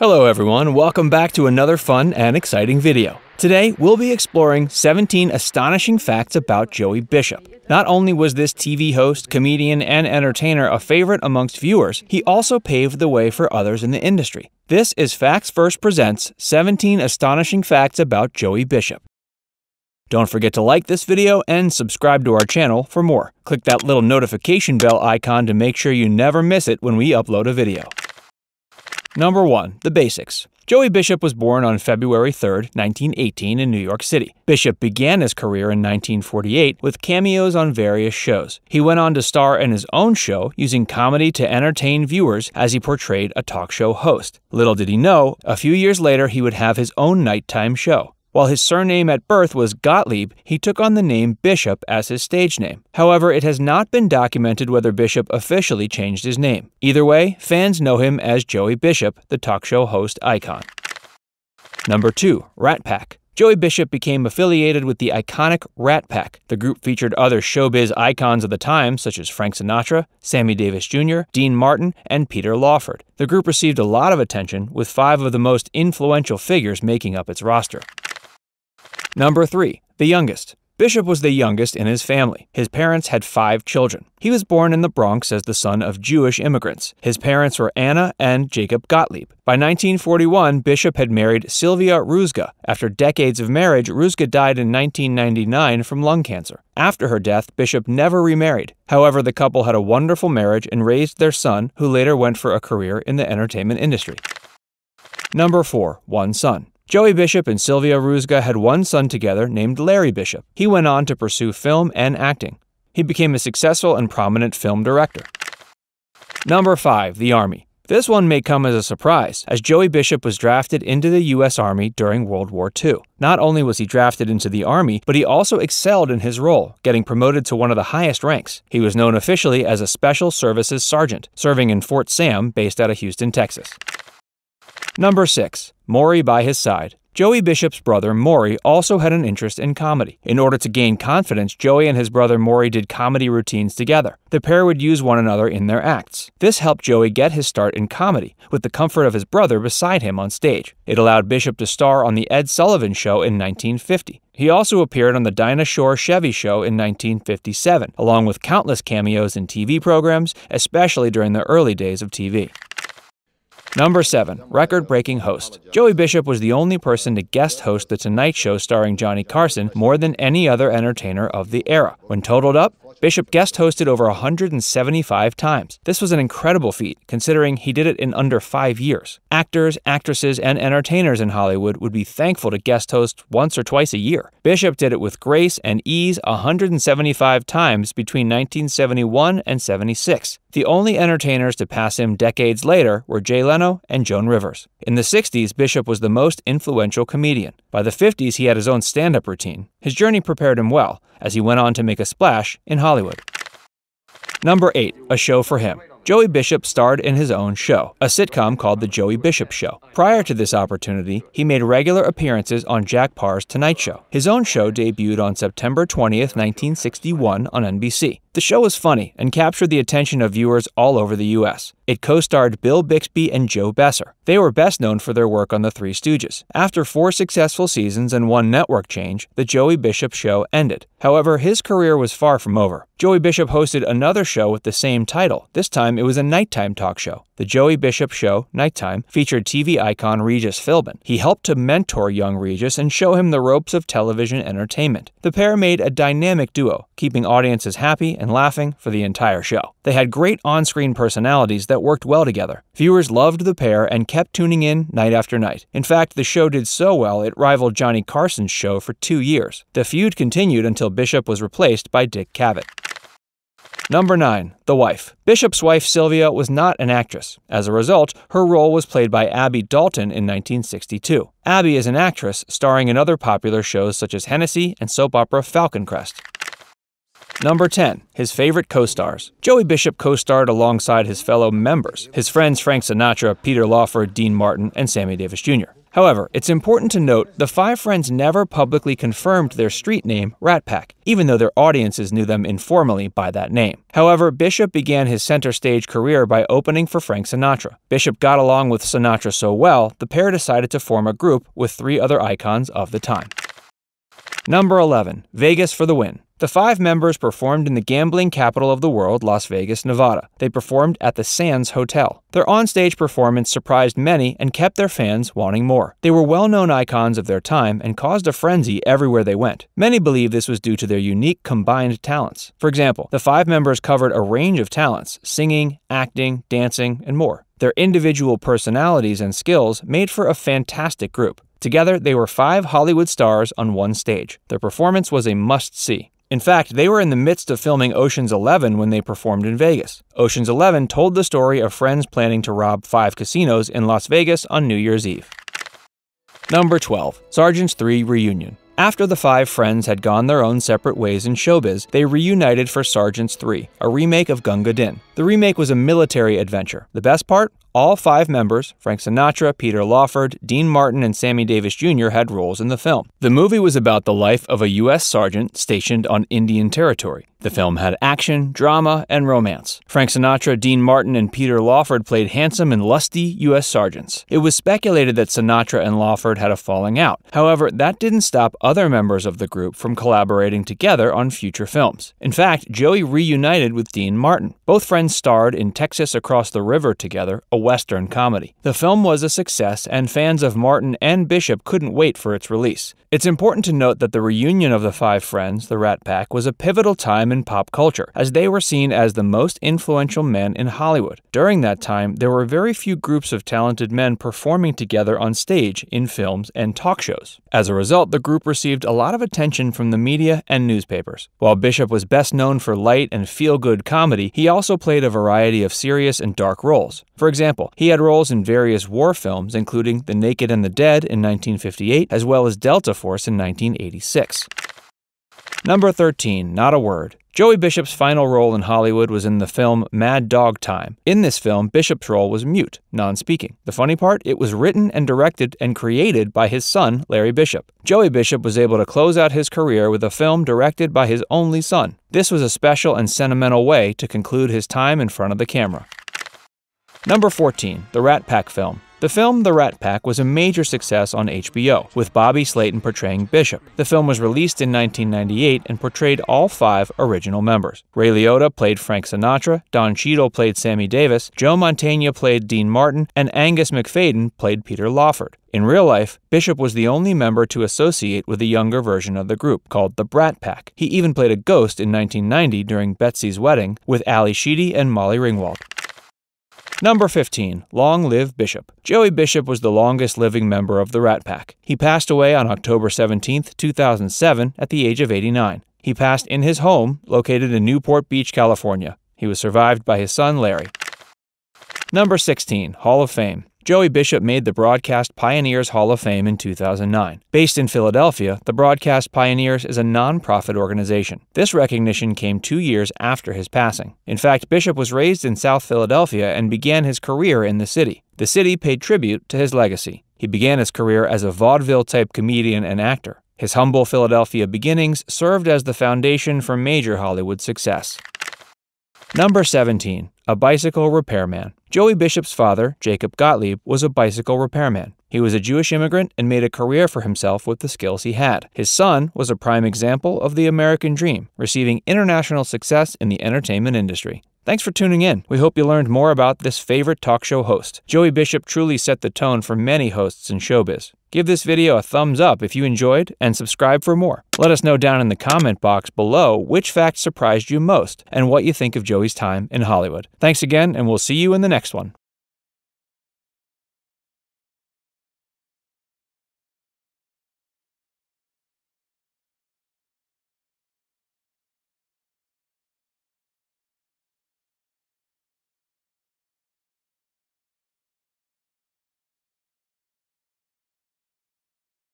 Hello everyone, welcome back to another fun and exciting video. Today, we'll be exploring 17 astonishing facts about Joey Bishop. Not only was this TV host, comedian, and entertainer a favorite amongst viewers, he also paved the way for others in the industry. This is Facts First Presents 17 Astonishing Facts About Joey Bishop. Don't forget to like this video and subscribe to our channel for more. Click that little notification bell icon to make sure you never miss it when we upload a video. Number one, the basics. Joey Bishop was born on February 3, 1918, in New York City. Bishop began his career in 1948 with cameos on various shows. He went on to star in his own show, using comedy to entertain viewers as he portrayed a talk show host. Little did he know, a few years later he would have his own nighttime show. While his surname at birth was Gottlieb, he took on the name Bishop as his stage name. However, it has not been documented whether Bishop officially changed his name. Either way, fans know him as Joey Bishop, the talk show host icon. Number 2. Rat Pack Joey Bishop became affiliated with the iconic Rat Pack. The group featured other showbiz icons of the time, such as Frank Sinatra, Sammy Davis Jr., Dean Martin, and Peter Lawford. The group received a lot of attention, with five of the most influential figures making up its roster. Number 3. The youngest. Bishop was the youngest in his family. His parents had five children. He was born in the Bronx as the son of Jewish immigrants. His parents were Anna and Jacob Gottlieb. By 1941, Bishop had married Sylvia Ruzga. After decades of marriage, Ruzga died in 1999 from lung cancer. After her death, Bishop never remarried. However, the couple had a wonderful marriage and raised their son, who later went for a career in the entertainment industry. Number 4. One Son Joey Bishop and Sylvia Ruzga had one son together named Larry Bishop. He went on to pursue film and acting. He became a successful and prominent film director. Number 5. The Army. This one may come as a surprise, as Joey Bishop was drafted into the U.S. Army during World War II. Not only was he drafted into the Army, but he also excelled in his role, getting promoted to one of the highest ranks. He was known officially as a Special Services Sergeant, serving in Fort Sam, based out of Houston, Texas. Number 6. Maury by his side. Joey Bishop's brother Maury also had an interest in comedy. In order to gain confidence, Joey and his brother Maury did comedy routines together. The pair would use one another in their acts. This helped Joey get his start in comedy, with the comfort of his brother beside him on stage. It allowed Bishop to star on The Ed Sullivan Show in 1950. He also appeared on the Dinah Shore Chevy Show in 1957, along with countless cameos in TV programs, especially during the early days of TV. Number seven, record breaking host. Joey Bishop was the only person to guest host The Tonight Show starring Johnny Carson more than any other entertainer of the era. When totaled up, Bishop guest hosted over 175 times. This was an incredible feat, considering he did it in under five years. Actors, actresses, and entertainers in Hollywood would be thankful to guest host once or twice a year. Bishop did it with grace and ease 175 times between 1971 and 76. The only entertainers to pass him decades later were Jay Leno and Joan Rivers. In the 60s, Bishop was the most influential comedian. By the 50s, he had his own stand up routine. His journey prepared him well as he went on to make a splash in Hollywood. Number 8, a show for him. Joey Bishop starred in his own show, a sitcom called The Joey Bishop Show. Prior to this opportunity, he made regular appearances on Jack Parr's Tonight Show. His own show debuted on September 20, 1961 on NBC. The show was funny and captured the attention of viewers all over the US. It co starred Bill Bixby and Joe Besser. They were best known for their work on The Three Stooges. After four successful seasons and one network change, The Joey Bishop Show ended. However, his career was far from over. Joey Bishop hosted another show with the same title. This time it was a nighttime talk show. The Joey Bishop Show, Nighttime, featured TV icon Regis Philbin. He helped to mentor young Regis and show him the ropes of television entertainment. The pair made a dynamic duo, keeping audiences happy and laughing for the entire show. They had great on screen personalities that worked well together. Viewers loved the pair and kept tuning in night after night. In fact, the show did so well it rivaled Johnny Carson's show for two years. The feud continued until Bishop was replaced by Dick Cavett. Number 9. The Wife. Bishop's wife Sylvia was not an actress. As a result, her role was played by Abby Dalton in 1962. Abby is an actress, starring in other popular shows such as Hennessy and soap opera Falcon Crest. Number 10. His favorite co stars. Joey Bishop co starred alongside his fellow members, his friends Frank Sinatra, Peter Lawford, Dean Martin, and Sammy Davis Jr. However, it's important to note the Five Friends never publicly confirmed their street name, Rat Pack, even though their audiences knew them informally by that name. However, Bishop began his center stage career by opening for Frank Sinatra. Bishop got along with Sinatra so well, the pair decided to form a group with three other icons of the time. Number 11, Vegas for the Win. The five members performed in the gambling capital of the world, Las Vegas, Nevada. They performed at the Sands Hotel. Their onstage performance surprised many and kept their fans wanting more. They were well known icons of their time and caused a frenzy everywhere they went. Many believe this was due to their unique combined talents. For example, the five members covered a range of talents singing, acting, dancing, and more. Their individual personalities and skills made for a fantastic group. Together, they were five Hollywood stars on one stage. Their performance was a must see. In fact, they were in the midst of filming Ocean's Eleven when they performed in Vegas. Ocean's Eleven told the story of friends planning to rob five casinos in Las Vegas on New Year's Eve. Number 12 Sergeant's 3 Reunion. After the five friends had gone their own separate ways in showbiz, they reunited for Sergeants 3, a remake of Gunga Din. The remake was a military adventure. The best part? All five members, Frank Sinatra, Peter Lawford, Dean Martin, and Sammy Davis Jr., had roles in the film. The movie was about the life of a U.S. sergeant stationed on Indian territory. The film had action, drama, and romance. Frank Sinatra, Dean Martin, and Peter Lawford played handsome and lusty U.S. sergeants. It was speculated that Sinatra and Lawford had a falling out. However, that didn't stop other members of the group from collaborating together on future films. In fact, Joey reunited with Dean Martin. Both friends starred in Texas Across the River together, a Western comedy. The film was a success, and fans of Martin and Bishop couldn't wait for its release. It's important to note that the reunion of the five friends, the Rat Pack, was a pivotal time in pop culture, as they were seen as the most influential men in Hollywood. During that time, there were very few groups of talented men performing together on stage, in films, and talk shows. As a result, the group received a lot of attention from the media and newspapers. While Bishop was best known for light and feel good comedy, he also played a variety of serious and dark roles. For example, example. He had roles in various war films, including The Naked and the Dead in 1958, as well as Delta Force in 1986. Number 13, Not a Word. Joey Bishop's final role in Hollywood was in the film Mad Dog Time. In this film, Bishop's role was mute, non speaking. The funny part? It was written and directed and created by his son, Larry Bishop. Joey Bishop was able to close out his career with a film directed by his only son. This was a special and sentimental way to conclude his time in front of the camera. Number 14, The Rat Pack film. The film The Rat Pack was a major success on HBO, with Bobby Slayton portraying Bishop. The film was released in 1998 and portrayed all five original members. Ray Liotta played Frank Sinatra, Don Cheadle played Sammy Davis, Joe Montana played Dean Martin, and Angus McFadden played Peter Lawford. In real life, Bishop was the only member to associate with a younger version of the group, called the Brat Pack. He even played a ghost in 1990 during Betsy's wedding with Ali Sheedy and Molly Ringwald. Number 15. Long Live Bishop. Joey Bishop was the longest living member of the Rat Pack. He passed away on October 17, 2007, at the age of 89. He passed in his home, located in Newport Beach, California. He was survived by his son, Larry. Number 16. Hall of Fame. Joey Bishop made the Broadcast Pioneers Hall of Fame in 2009. Based in Philadelphia, the Broadcast Pioneers is a nonprofit organization. This recognition came two years after his passing. In fact, Bishop was raised in South Philadelphia and began his career in the city. The city paid tribute to his legacy. He began his career as a vaudeville type comedian and actor. His humble Philadelphia beginnings served as the foundation for major Hollywood success. Number 17 a bicycle repairman. Joey Bishop's father, Jacob Gottlieb, was a bicycle repairman. He was a Jewish immigrant and made a career for himself with the skills he had. His son was a prime example of the American dream, receiving international success in the entertainment industry. Thanks for tuning in. We hope you learned more about this favorite talk show host. Joey Bishop truly set the tone for many hosts in showbiz. Give this video a thumbs up if you enjoyed and subscribe for more. Let us know down in the comment box below which fact surprised you most and what you think of Joey's time in Hollywood. Thanks again, and we'll see you in the next one.